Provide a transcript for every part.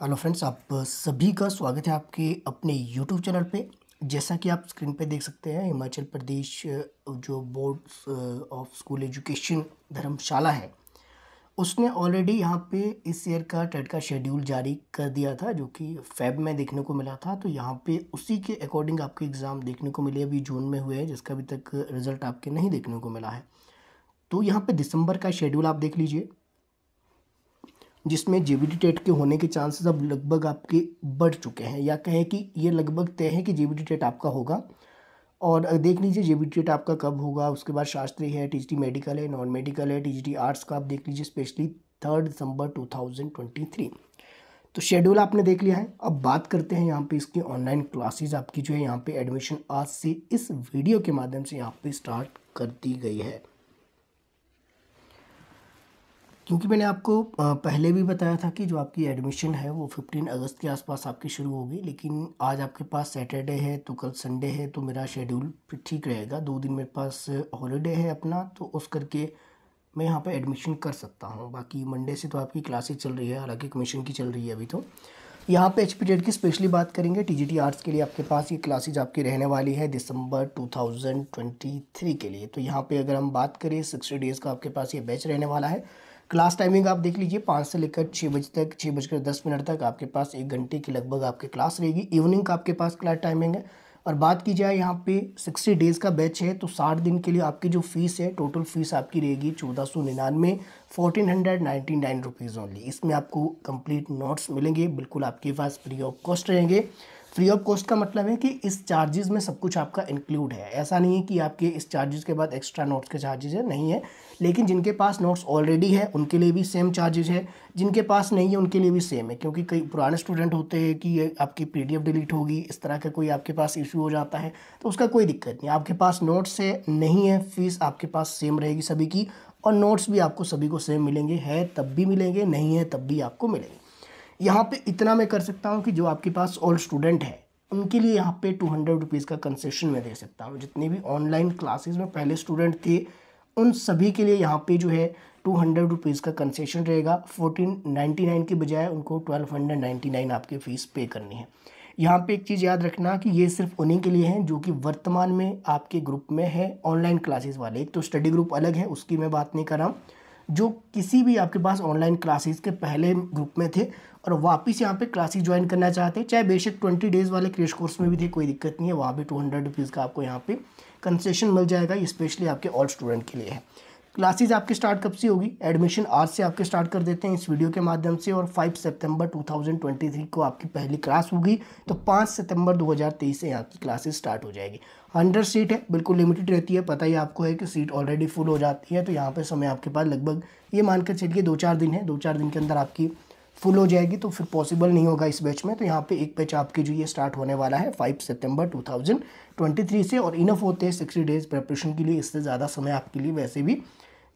hello friends आप सभी का स्वागत है आपके अपने यूट्यूब चैनल पे जैसा कि आप स्क्रीन पे देख सकते हैं हिमाचल प्रदेश जो board of school education Dharamshala है उसने ऑलरेडी यहाँ पे इस ईयर का टेट का शेड्यूल जारी कर दिया था जो कि फैब में देखने को मिला था तो यहाँ पे उसी के अकॉर्डिंग आपके एग्ज़ाम देखने को मिले अभी जून में हुए हैं जिसका अभी तक रिज़ल्ट आपके नहीं देखने को मिला है तो यहाँ पर दिसंबर का शेड्यूल आप देख लीजिए जिसमें जेबीटी टेट के होने के चांसेस अब लगभग आपके बढ़ चुके हैं या कहें कि ये लगभग तय है कि जेबीटी टेट आपका होगा और देख लीजिए जेबीटी टेट आपका कब होगा उसके बाद शास्त्री है टीजीटी मेडिकल है नॉन मेडिकल है टीजीटी आर्ट्स का आप देख लीजिए स्पेशली थर्ड दिसंबर थ्री तो शेड्यूल आपने देख लिया है अब बात करते हैं यहाँ पर इसकी ऑनलाइन क्लासेज़ आपकी जो है यहाँ पर एडमिशन आज से इस वीडियो के माध्यम से यहाँ पर स्टार्ट कर दी गई है क्योंकि मैंने आपको पहले भी बताया था कि जो आपकी एडमिशन है वो फिफ्टीन अगस्त के आसपास आपकी शुरू होगी लेकिन आज आपके पास सैटरडे है तो कल संडे है तो मेरा शेड्यूल ठीक रहेगा दो दिन मेरे पास हॉलीडे है अपना तो उस करके मैं यहाँ पे एडमिशन कर सकता हूँ बाकी मंडे से तो आपकी क्लासेज चल रही है हालाँकि कमीशन की चल रही है अभी तो यहाँ पे एच पी की स्पेशली बात करेंगे टी आर्ट्स के लिए आपके पास ये क्लासेज आपकी रहने वाली है दिसंबर 2023 के लिए तो यहाँ पे अगर हम बात करें सिक्सटी डेज़ का आपके पास ये बैच रहने वाला है क्लास टाइमिंग आप देख लीजिए पाँच से लेकर छः बजे तक छः बजकर दस मिनट तक आपके पास एक घंटे की लगभग आपकी क्लास रहेगी इवनिंग का आपके पास क्लास टाइमिंग है और बात की जाए यहाँ पे सिक्सटी डेज़ का बैच है तो साठ दिन के लिए आपकी जो फीस है टोटल फीस आपकी रहेगी चौदह सौ निन्यानवे fourteen hundred ninety nine rupees only इसमें आपको कंप्लीट नोट्स मिलेंगे बिल्कुल आपके पास फ्री ऑफ कॉस्ट रहेंगे फ्री ऑफ कॉस्ट का मतलब है कि इस चार्जेस में सब कुछ आपका इंक्लूड है ऐसा नहीं है कि आपके इस चार्जेस के बाद एक्स्ट्रा नोट्स के चार्जेस है नहीं है लेकिन जिनके पास नोट्स ऑलरेडी है उनके लिए भी सेम चार्जेस है जिनके पास नहीं है उनके लिए भी सेम है क्योंकि कई पुराने स्टूडेंट होते हैं कि ये आपकी पी डिलीट होगी इस तरह का कोई आपके पास इशू हो जाता है तो उसका कोई दिक्कत नहीं आपके पास नोट्स है नहीं है फीस आपके पास सेम रहेगी सभी की और नोट्स भी आपको सभी को सेम मिलेंगे है तब भी मिलेंगे नहीं है तब भी आपको मिलेंगे यहाँ पे इतना मैं कर सकता हूँ कि जो आपके पास ऑल स्टूडेंट है उनके लिए यहाँ पे टू हंड्रेड रुपीज़ का कंसेशन मैं दे सकता हूँ जितने भी ऑनलाइन क्लासेस में पहले स्टूडेंट थे उन सभी के लिए यहाँ पे जो है टू हंड्रेड रुपीज़ का कंसेशन रहेगा फोर्टीन नाइन्टी नाइन के बजाय उनको ट्वेल्व हंड्रेड नाइन्टी नाइन आपकी फ़ीस पे करनी है यहाँ पे एक चीज़ याद रखना कि ये सिर्फ उन्हीं के लिए हैं जो कि वर्तमान में आपके ग्रुप में है ऑनलाइन क्लासेस वाले एक तो स्टडी ग्रुप अलग है उसकी मैं बात नहीं कर रहा हूँ जो किसी भी आपके पास ऑनलाइन क्लासेस के पहले ग्रुप में थे और वापस यहाँ पे क्लासेस ज्वाइन करना चाहते हैं चाहे बेशक ट्वेंटी डेज़ वाले क्रेश कोर्स में भी थे कोई दिक्कत नहीं है वहाँ भी टू हंड्रेड रुपीज़ का आपको यहाँ पे कंसेशन मिल जाएगा स्पेशली आपके ऑल स्टूडेंट के लिए है क्लासेज आपके स्टार्ट कब से होगी एडमिशन आज से आपके स्टार्ट कर देते हैं इस वीडियो के माध्यम से और फाइव सितंबर 2023 को आपकी पहली क्लास होगी तो पाँच सितंबर 2023 से यहाँ की क्लासेज स्टार्ट हो जाएगी हंड्रेड सीट है बिल्कुल लिमिटेड रहती है पता ही आपको है कि सीट ऑलरेडी फुल हो जाती है तो यहाँ पर समय आपके पास लगभग ये मानकर चलिए दो चार दिन है दो चार दिन के अंदर आपकी फुल हो जाएगी तो फिर पॉसिबल नहीं होगा इस बैच में तो यहाँ पे एक बैच आपके जो ये स्टार्ट होने वाला है फाइव सितंबर 2023 से और इनफ होते हैं सिक्सटी डेज प्रेपरेशन के लिए इससे ज़्यादा समय आपके लिए वैसे भी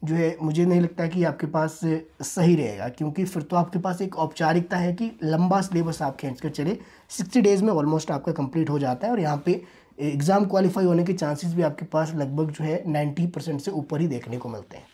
जो है मुझे नहीं लगता कि आपके पास सही रहेगा क्योंकि फिर तो आपके पास एक औपचारिकता है कि लंबा सिलेबस आप खींच कर चले सिक्सटी डेज़ में ऑलमोस्ट आपका कंप्लीट हो जाता है और यहाँ पे एग्ज़ाम क्वालिफाई होने के चांसेस भी आपके पास लगभग जो है नाइन्टी परसेंट से ऊपर ही देखने को मिलते हैं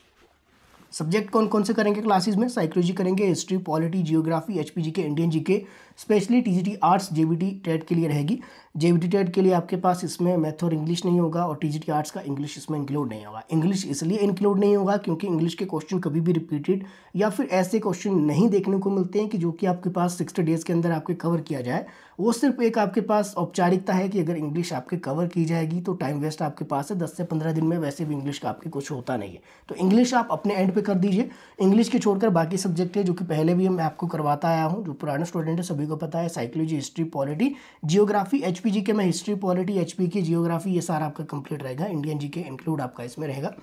सब्जेक्ट कौन कौन से करेंगे क्लासेस में साइकोलॉजी करेंगे history polity geography H K Indian G K specially T arts J TET के लिए रहेगी जे टेट के लिए आपके पास इसमें मैथ और इंग्लिश नहीं होगा और टी आर्ट्स का इंग्लिश इसमें इंक्लूड नहीं होगा इंग्लिश इसलिए इंक्लूड नहीं होगा क्योंकि इंग्लिश के क्वेश्चन कभी भी रिपीटेड या फिर ऐसे क्वेश्चन नहीं देखने को मिलते हैं कि जो कि आपके पास सिक्सटी डेज़ के अंदर आपके कवर किया जाए वो सिर्फ एक आपके पास औपचारिकता है कि अगर इंग्लिश आपके कवर की जाएगी तो टाइम वेस्ट आपके पास है दस से पंद्रह दिन में वैसे भी इंग्लिश का आपके कुछ होता नहीं है तो इंग्लिश आप अपने एंड पे कर दीजिए इंग्लिश के छोड़कर बाकी सब्जेक्ट है जो कि पहले भी मैं आपको करवाता आया हूँ जो पुराने स्टूडेंट है सभी को पता है psychology history polity geography H K मैं हिस्ट्री पॉलिटी एच की जियोग्राफी ये सारा आपका कंप्लीट रहेगा इंडियन जी के इंक्लूड आपका इसमें रहेगा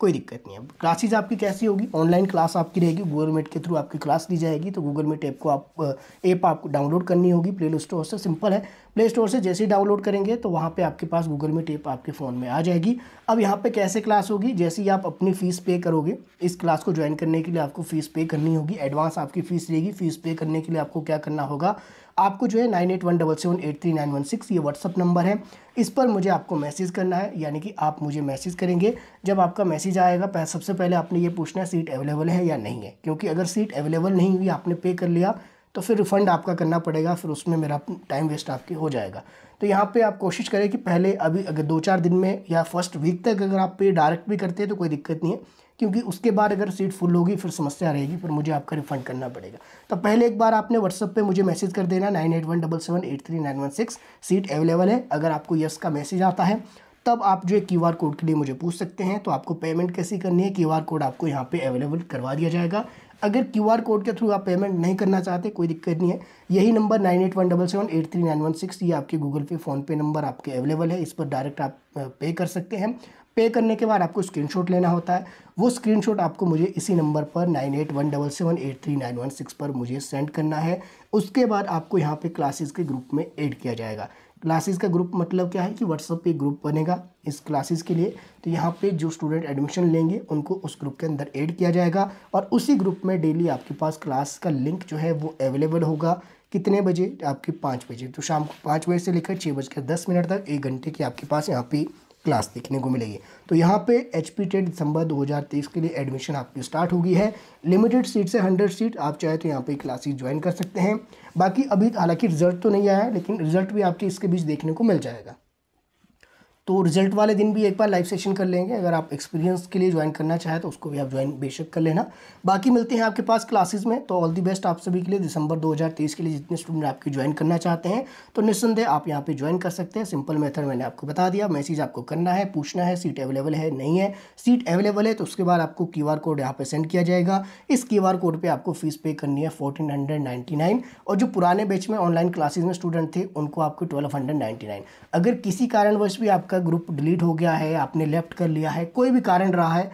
कोई दिक्कत नहीं है क्लासेज आपकी कैसी होगी ऑनलाइन क्लास आपकी रहेगी गूगल मीट के थ्रू आपकी क्लास दी जाएगी तो गूगल मीट ऐप को आप ऐप आपको डाउनलोड करनी होगी प्ले स्टोर से सिंपल है प्ले स्टोर से जैसे ही डाउनलोड करेंगे तो वहाँ पे आपके पास गूगल मीट ऐप आपके फ़ोन में आ जाएगी अब यहाँ पे कैसे क्लास होगी जैसे ही आप अपनी फ़ीस पे करोगे इस क्लास को ज्वाइन करने के लिए आपको फ़ीस पे करनी होगी एडवांस आपकी फ़ीस रहेगी फ़ीस पे करने के लिए आपको क्या करना होगा आपको जो है nine eight one double seven eight three nine one six ये व्हाट्सअप नंबर है इस पर मुझे आपको मैसेज करना है यानी कि आप मुझे मैसेज करेंगे जब आपका मैसेज आएगा सबसे पहले आपने ये पूछना है सीट अवेलेबल है या नहीं है क्योंकि अगर सीट अवेलेबल नहीं हुई आपने पे कर लिया तो फिर रिफ़ंड आपका करना पड़ेगा फिर उसमें मेरा टाइम वेस्ट आपके हो जाएगा तो यहाँ पे आप कोशिश करें कि पहले अभी अगर दो चार दिन में या फर्स्ट वीक तक अगर आप पे डायरेक्ट भी करते हैं तो कोई दिक्कत नहीं है क्योंकि उसके बाद अगर सीट फुल होगी फिर समस्या रहेगी फिर मुझे आपका रिफंड करना पड़ेगा तो पहले एक बार आपने व्हाट्सअप पे मुझे मैसेज कर देना nine eight one double seven eight three nine one six seat available है अगर आपको यस का मैसेज आता है तब आप जो है क्यू आर कोड के लिए मुझे पूछ सकते हैं तो आपको पेमेंट कैसी करनी है क्यू आर कोड आपको यहाँ पर अवेलेबल करवा दिया जाएगा अगर क्यू आर कोड के थ्रू आप पेमेंट नहीं करना चाहते कोई दिक्कत नहीं है यही number nine eight one double seven eight three nine one six ये आपके गूगल पे फ़ोनपे नंबर आपके अवेलेबल है इस पर डायरेक्ट आप पे कर सकते हैं पे करने के बाद आपको स्क्रीनशॉट लेना होता है वो स्क्रीनशॉट आपको मुझे इसी नंबर पर nine eight one double seven eight three nine one six पर मुझे सेंड करना है उसके बाद आपको यहाँ पे क्लासेस के ग्रुप में ऐड किया जाएगा क्लासेस का ग्रुप मतलब क्या है कि व्हाट्सअप पे ग्रुप बनेगा इस क्लासेस के लिए तो यहाँ पे जो स्टूडेंट एडमिशन लेंगे उनको उस ग्रुप के अंदर ऐड किया जाएगा और उसी ग्रुप में डेली आपके पास क्लास का लिंक जो है वो अवेलेबल होगा कितने बजे आपके पाँच बजे तो शाम को पाँच बजे से लेकर छः बजकर दस मिनट तक एक घंटे की आपके पास यहाँ पे क्लास देखने को मिलेगी तो यहाँ पे एच पी टेट दिसंबर तेईस के लिए एडमिशन आपकी स्टार्ट होगी है लिमिटेड सीट से 100 सीट आप चाहे तो यहाँ पे क्लासेस ज्वाइन कर सकते हैं बाकी अभी हालांकि रिजल्ट तो नहीं आया है लेकिन रिजल्ट भी आपके इसके बीच देखने को मिल जाएगा तो रिजल्ट वाले दिन भी एक बार लाइव सेशन कर लेंगे अगर आप एक्सपीरियंस के लिए ज्वाइन करना चाहें तो उसको भी आप ज्वाइन बेशक कर लेना बाकी मिलते हैं आपके पास क्लासेस में तो ऑल दी बेस्ट आप सभी के लिए दिसंबर 2023 के लिए जितने स्टूडेंट आपके ज्वाइन करना चाहते हैं तो निस्संदेह आप यहाँ पर ज्वाइन कर सकते हैं सिंपल मेथड मैंने आपको बता दिया मैसेज आपको करना है पूछना है सीट अवेलेबल है नहीं है सीट अवेलेबल है तो उसके बाद आपको क्यू कोड यहाँ पर सेंड किया जाएगा इस क्यू कोड पर आपको फीस पे करनी है फोर्टीन और जो पुराने बैच में ऑनलाइन क्लासेज में स्टूडेंट थे उनको आपको ट्वेल्व अगर किसी कारणवश भी आपका आपका ग्रुप डिलीट हो गया है आपने लेफ्ट कर लिया है कोई भी कारण रहा है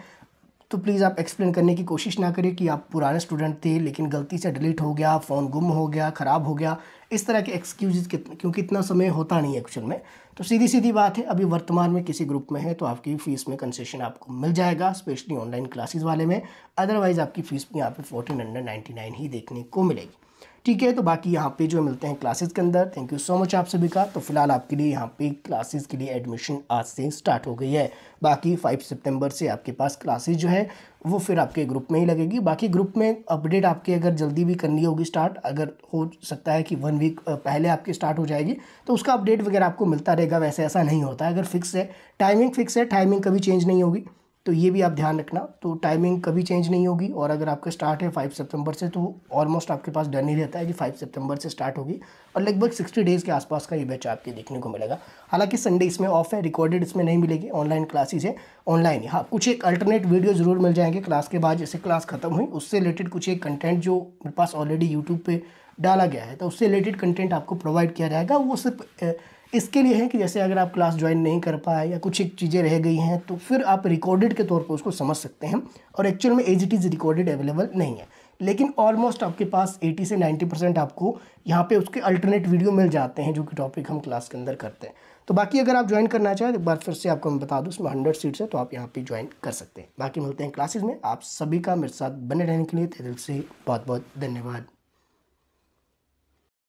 तो प्लीज़ आप एक्सप्लेन करने की कोशिश ना करें कि आप पुराने स्टूडेंट थे लेकिन गलती से डिलीट हो गया फ़ोन गुम हो गया ख़राब हो गया इस तरह के एक्सक्यूज़ क्योंकि इतना समय होता नहीं है एक्चुअल में तो सीधी सीधी बात है अभी वर्तमान में किसी ग्रुप में है तो आपकी फ़ीस में कंसेशन आपको मिल जाएगा स्पेशली ऑनलाइन क्लासेज वाले में अदरवाइज़ आपकी फ़ीस यहाँ पे फोर्टीन हंड्रेड नाइन्टी नाइन ही देखने को मिलेगी ठीक है तो बाकी यहाँ पे जो मिलते हैं क्लासेस के अंदर थैंक यू सो मच आप सभी का तो फिलहाल आपके लिए यहाँ पे क्लासेस के लिए एडमिशन आज से स्टार्ट हो गई है बाकी फाइव सितंबर से आपके पास क्लासेस जो है वो फिर आपके ग्रुप में ही लगेगी बाकी ग्रुप में अपडेट आपके अगर जल्दी भी करनी होगी स्टार्ट अगर हो सकता है कि वन वीक पहले आपकी स्टार्ट हो जाएगी तो उसका अपडेट वगैरह आपको मिलता रहेगा वैसे ऐसा नहीं होता अगर फिक्स है टाइमिंग फिक्स है टाइमिंग कभी चेंज नहीं होगी तो ये भी आप ध्यान रखना तो टाइमिंग कभी चेंज नहीं होगी और अगर आपका स्टार्ट है फाइव सितंबर से तो ऑलमोस्ट आपके पास डन ही रहता है कि फाइव सितंबर से स्टार्ट होगी और लगभग सिक्सटी डेज़ के आसपास का ये बैच आपके देखने को मिलेगा हालांकि संडे इसमें ऑफ है रिकॉर्डेड इसमें नहीं मिलेगी ऑनलाइन क्लासेज है ऑनलाइन ही हाँ कुछ एक अल्टरनेट वीडियो ज़रूर मिल जाएंगे क्लास के बाद जैसे क्लास खत्म हुई उससे रिलेटेड कुछ एक कंटेंट जो मेरे पास ऑलरेडी यूट्यूब पर डाला गया है तो उससे रिलेटेड कंटेंट आपको प्रोवाइड किया जाएगा वो सिर्फ इसके लिए है कि जैसे अगर आप क्लास ज्वाइन नहीं कर पाए या कुछ एक चीज़ें रह गई हैं तो फिर आप रिकॉर्डेड के तौर पर उसको समझ सकते हैं और एक्चुअल में as it is recorded available नहीं है लेकिन ऑलमोस्ट आपके पास 80 से 90 परसेंट आपको यहाँ पे उसके अल्टरनेट वीडियो मिल जाते हैं जो कि टॉपिक हम क्लास के अंदर करते हैं तो बाकी अगर आप ज्वाइन करना चाहें तो एक बार फिर से आपको मैं बता दूँ उसमें हंड्रेड सीट्स है तो आप यहाँ पर ज्वाइन कर सकते हैं बाकी मिलते हैं क्लासेज में आप सभी का मेरे साथ बने रहने के लिए दिल से बहुत बहुत धन्यवाद